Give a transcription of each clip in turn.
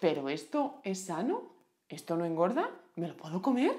¿pero esto es sano? ¿Esto no engorda? ¿Me lo puedo comer?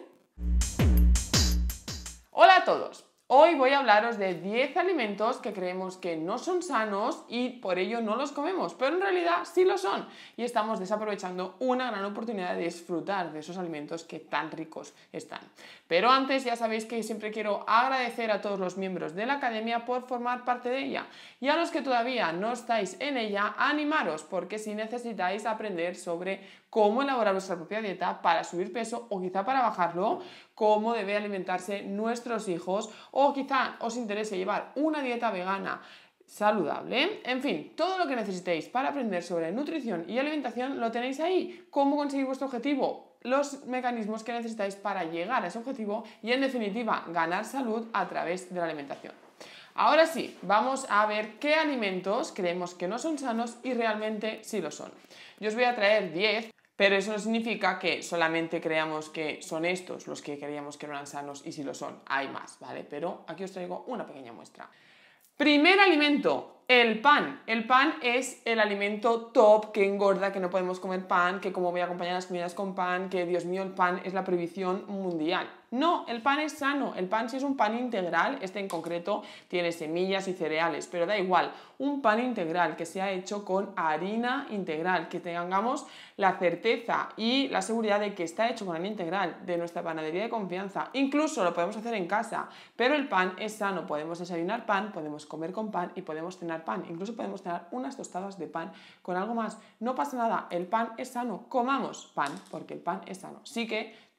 Hola a todos. Hoy voy a hablaros de 10 alimentos que creemos que no son sanos y por ello no los comemos, pero en realidad sí lo son y estamos desaprovechando una gran oportunidad de disfrutar de esos alimentos que tan ricos están. Pero antes ya sabéis que siempre quiero agradecer a todos los miembros de la academia por formar parte de ella y a los que todavía no estáis en ella, animaros porque si necesitáis aprender sobre cómo elaborar nuestra propia dieta para subir peso o quizá para bajarlo, cómo debe alimentarse nuestros hijos o quizá os interese llevar una dieta vegana saludable. En fin, todo lo que necesitéis para aprender sobre nutrición y alimentación lo tenéis ahí. Cómo conseguir vuestro objetivo, los mecanismos que necesitáis para llegar a ese objetivo y en definitiva ganar salud a través de la alimentación. Ahora sí, vamos a ver qué alimentos creemos que no son sanos y realmente sí lo son. Yo os voy a traer 10 pero eso no significa que solamente creamos que son estos los que queríamos que no eran sanos y si lo son, hay más, ¿vale? Pero aquí os traigo una pequeña muestra. Primer alimento, el pan. El pan es el alimento top que engorda, que no podemos comer pan, que como voy a acompañar las comidas con pan, que Dios mío, el pan es la prohibición mundial. No, el pan es sano. El pan si es un pan integral, este en concreto tiene semillas y cereales, pero da igual. Un pan integral que sea hecho con harina integral, que tengamos la certeza y la seguridad de que está hecho con harina integral de nuestra panadería de confianza. Incluso lo podemos hacer en casa, pero el pan es sano. Podemos desayunar pan, podemos comer con pan y podemos cenar pan. Incluso podemos cenar unas tostadas de pan con algo más. No pasa nada, el pan es sano. Comamos pan, porque el pan es sano. Sí que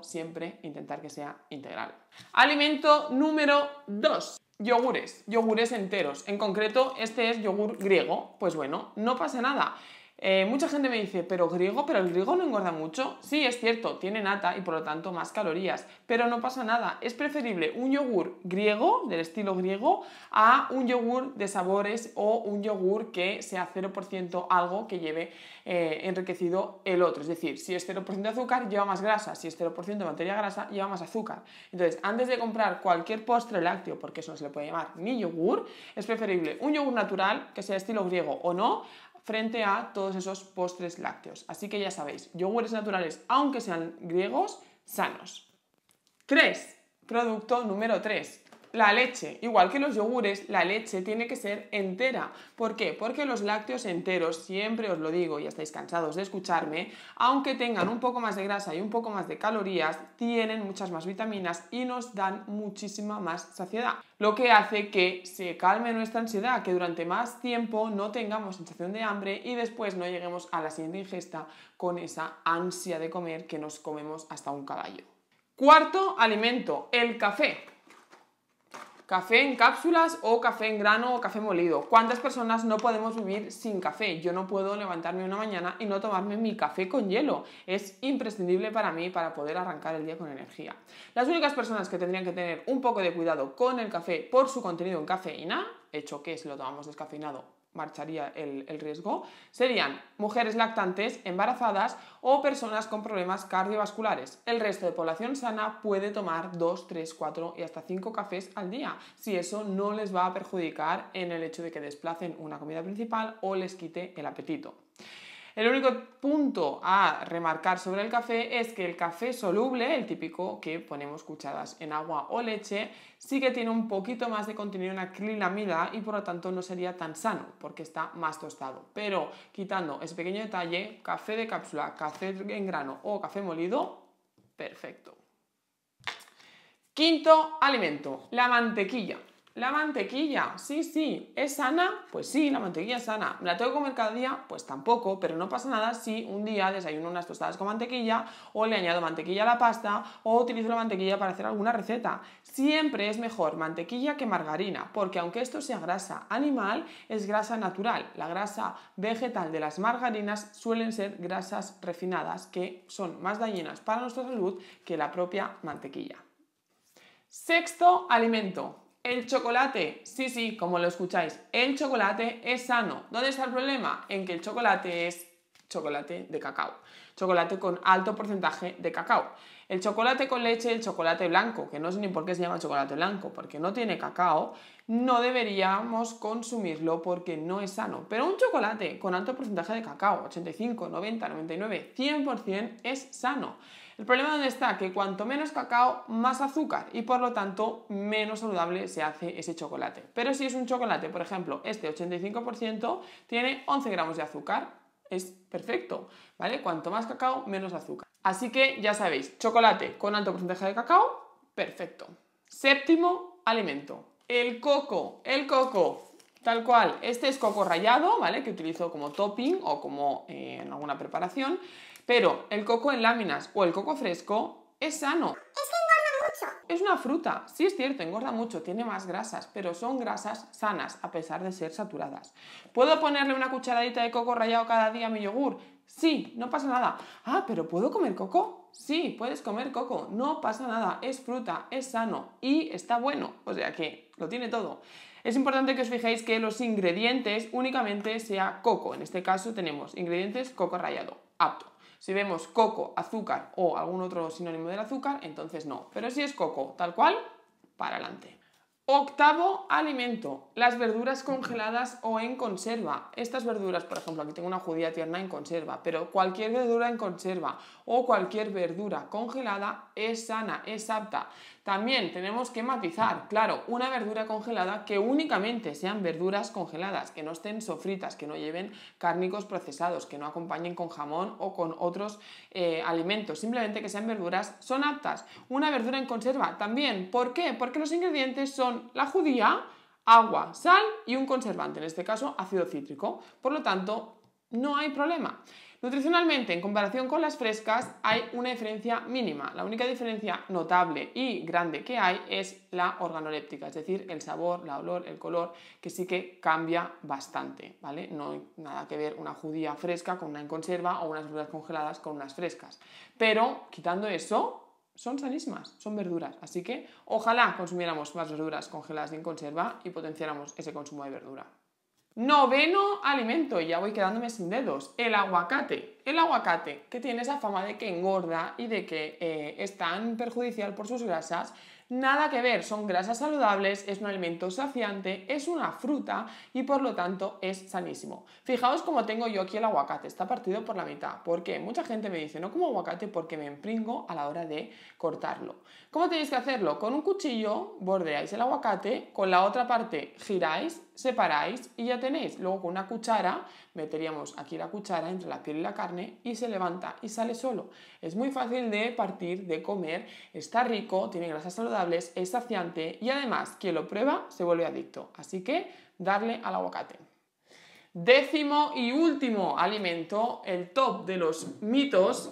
Siempre intentar que sea integral. Alimento número 2. Yogures, yogures enteros. En concreto, este es yogur griego. Pues bueno, no pasa nada. Eh, mucha gente me dice, pero griego, pero el griego no engorda mucho. Sí, es cierto, tiene nata y por lo tanto más calorías, pero no pasa nada. Es preferible un yogur griego, del estilo griego, a un yogur de sabores o un yogur que sea 0% algo que lleve eh, enriquecido el otro. Es decir, si es 0% de azúcar, lleva más grasa. Si es 0% de materia grasa, lleva más azúcar. Entonces, antes de comprar cualquier postre lácteo, porque eso no se le puede llamar ni yogur, es preferible un yogur natural, que sea estilo griego o no, frente a todos esos postres lácteos. Así que ya sabéis, yogures naturales, aunque sean griegos, sanos. 3. Producto número 3 la leche, igual que los yogures, la leche tiene que ser entera. ¿Por qué? Porque los lácteos enteros, siempre os lo digo y estáis cansados de escucharme, aunque tengan un poco más de grasa y un poco más de calorías, tienen muchas más vitaminas y nos dan muchísima más saciedad. Lo que hace que se calme nuestra ansiedad, que durante más tiempo no tengamos sensación de hambre y después no lleguemos a la siguiente ingesta con esa ansia de comer que nos comemos hasta un caballo. Cuarto alimento, el café. Café en cápsulas o café en grano o café molido. ¿Cuántas personas no podemos vivir sin café? Yo no puedo levantarme una mañana y no tomarme mi café con hielo. Es imprescindible para mí para poder arrancar el día con energía. Las únicas personas que tendrían que tener un poco de cuidado con el café por su contenido en cafeína, hecho que si lo tomamos descafeinado marcharía el, riesgo, serían mujeres lactantes, embarazadas o personas con problemas cardiovasculares. El resto de población sana puede tomar 2, 3, 4 y hasta 5 cafés al día, si eso no les va a perjudicar en el hecho de que desplacen una comida principal o les quite el apetito. El único punto a remarcar sobre el café es que el café soluble, el típico que ponemos cuchadas en agua o leche, sí que tiene un poquito más de contenido en acrilamida y por lo tanto no sería tan sano porque está más tostado. Pero quitando ese pequeño detalle, café de cápsula, café en grano o café molido, perfecto. Quinto alimento, la mantequilla. La mantequilla, sí, sí, ¿es sana? Pues sí, la mantequilla es sana. ¿La tengo que comer cada día? Pues tampoco, pero no pasa nada si un día desayuno unas tostadas con mantequilla o le añado mantequilla a la pasta o utilizo la mantequilla para hacer alguna receta. Siempre es mejor mantequilla que margarina, porque aunque esto sea grasa animal, es grasa natural. La grasa vegetal de las margarinas suelen ser grasas refinadas que son más dañinas para nuestra salud que la propia mantequilla. Sexto alimento, el chocolate, sí, sí, como lo escucháis, el chocolate es sano. ¿Dónde está el problema? En que el chocolate es chocolate de cacao, chocolate con alto porcentaje de cacao. El chocolate con leche, el chocolate blanco, que no sé ni por qué se llama chocolate blanco, porque no tiene cacao, no deberíamos consumirlo porque no es sano. Pero un chocolate con alto porcentaje de cacao, 85, 90, 99, 100% es sano. El problema donde está que cuanto menos cacao, más azúcar y por lo tanto menos saludable se hace ese chocolate. Pero si es un chocolate, por ejemplo, este 85% tiene 11 gramos de azúcar, es perfecto, ¿vale? Cuanto más cacao, menos azúcar. Así que ya sabéis, chocolate con alto porcentaje de cacao, perfecto. Séptimo alimento, el coco, el coco, tal cual. Este es coco rallado, ¿vale? Que utilizo como topping o como eh, en alguna preparación, pero el coco en láminas o el coco fresco es sano. Es una fruta, sí es cierto, engorda mucho, tiene más grasas, pero son grasas sanas a pesar de ser saturadas. ¿Puedo ponerle una cucharadita de coco rallado cada día a mi yogur? Sí, no pasa nada. Ah, pero ¿puedo comer coco? Sí, puedes comer coco, no pasa nada, es fruta, es sano y está bueno, o sea que lo tiene todo. Es importante que os fijéis que los ingredientes únicamente sea coco, en este caso tenemos ingredientes coco rallado, apto. Si vemos coco, azúcar o algún otro sinónimo del azúcar, entonces no. Pero si es coco, tal cual, para adelante. Octavo alimento, las verduras congeladas o en conserva. Estas verduras, por ejemplo, aquí tengo una judía tierna en conserva, pero cualquier verdura en conserva o cualquier verdura congelada es sana, es apta. También tenemos que matizar, claro, una verdura congelada que únicamente sean verduras congeladas, que no estén sofritas, que no lleven cárnicos procesados, que no acompañen con jamón o con otros eh, alimentos, simplemente que sean verduras, son aptas. Una verdura en conserva también, ¿por qué? Porque los ingredientes son la judía, agua, sal y un conservante, en este caso ácido cítrico. Por lo tanto, no hay problema. Nutricionalmente, en comparación con las frescas, hay una diferencia mínima. La única diferencia notable y grande que hay es la organoléptica, es decir, el sabor, la olor, el color, que sí que cambia bastante, ¿vale? No hay nada que ver una judía fresca con una en conserva o unas verduras congeladas con unas frescas. Pero, quitando eso, son sanísimas, son verduras. Así que ojalá consumiéramos más verduras congeladas y en conserva y potenciáramos ese consumo de verdura. Noveno alimento, y ya voy quedándome sin dedos, el aguacate. El aguacate, que tiene esa fama de que engorda y de que eh, es tan perjudicial por sus grasas, nada que ver, son grasas saludables, es un alimento saciante, es una fruta y por lo tanto es sanísimo. Fijaos cómo tengo yo aquí el aguacate, está partido por la mitad, porque mucha gente me dice, no como aguacate porque me empringo a la hora de cortarlo. ¿Cómo tenéis que hacerlo? Con un cuchillo bordeáis el aguacate, con la otra parte giráis separáis y ya tenéis. Luego con una cuchara meteríamos aquí la cuchara entre la piel y la carne y se levanta y sale solo. Es muy fácil de partir, de comer, está rico, tiene grasas saludables, es saciante y además quien lo prueba se vuelve adicto. Así que darle al aguacate. Décimo y último alimento, el top de los mitos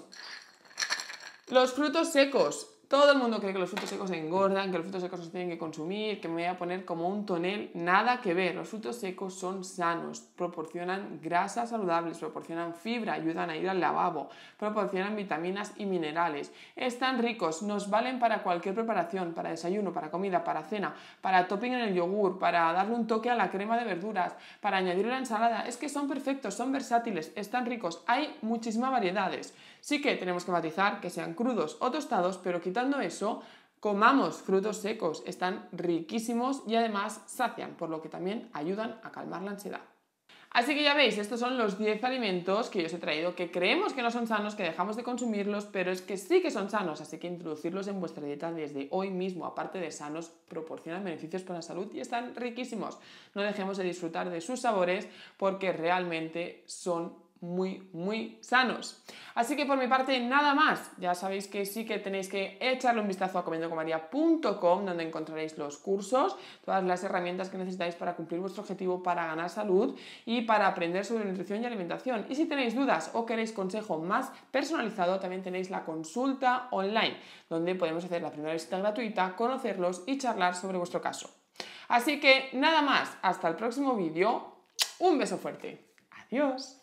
los frutos secos. Todo el mundo cree que los frutos secos engordan, que los frutos secos se tienen que consumir, que me voy a poner como un tonel. Nada que ver. Los frutos secos son sanos, proporcionan grasas saludables, proporcionan fibra, ayudan a ir al lavabo, proporcionan vitaminas y minerales. Están ricos, nos valen para cualquier preparación, para desayuno, para comida, para cena, para topping en el yogur, para darle un toque a la crema de verduras, para añadir una ensalada. Es que son perfectos, son versátiles, están ricos. Hay muchísimas variedades. Sí que tenemos que matizar que sean crudos o tostados, pero quitar eso, comamos frutos secos, están riquísimos y además sacian, por lo que también ayudan a calmar la ansiedad. Así que ya veis, estos son los 10 alimentos que yo os he traído que creemos que no son sanos, que dejamos de consumirlos, pero es que sí que son sanos, así que introducirlos en vuestra dieta desde hoy mismo, aparte de sanos, proporcionan beneficios para la salud y están riquísimos. No dejemos de disfrutar de sus sabores porque realmente son muy, muy sanos. Así que por mi parte, nada más. Ya sabéis que sí que tenéis que echarle un vistazo a comiendocomaria.com, donde encontraréis los cursos, todas las herramientas que necesitáis para cumplir vuestro objetivo para ganar salud y para aprender sobre nutrición y alimentación. Y si tenéis dudas o queréis consejo más personalizado, también tenéis la consulta online, donde podemos hacer la primera visita gratuita, conocerlos y charlar sobre vuestro caso. Así que nada más, hasta el próximo vídeo. Un beso fuerte. Adiós.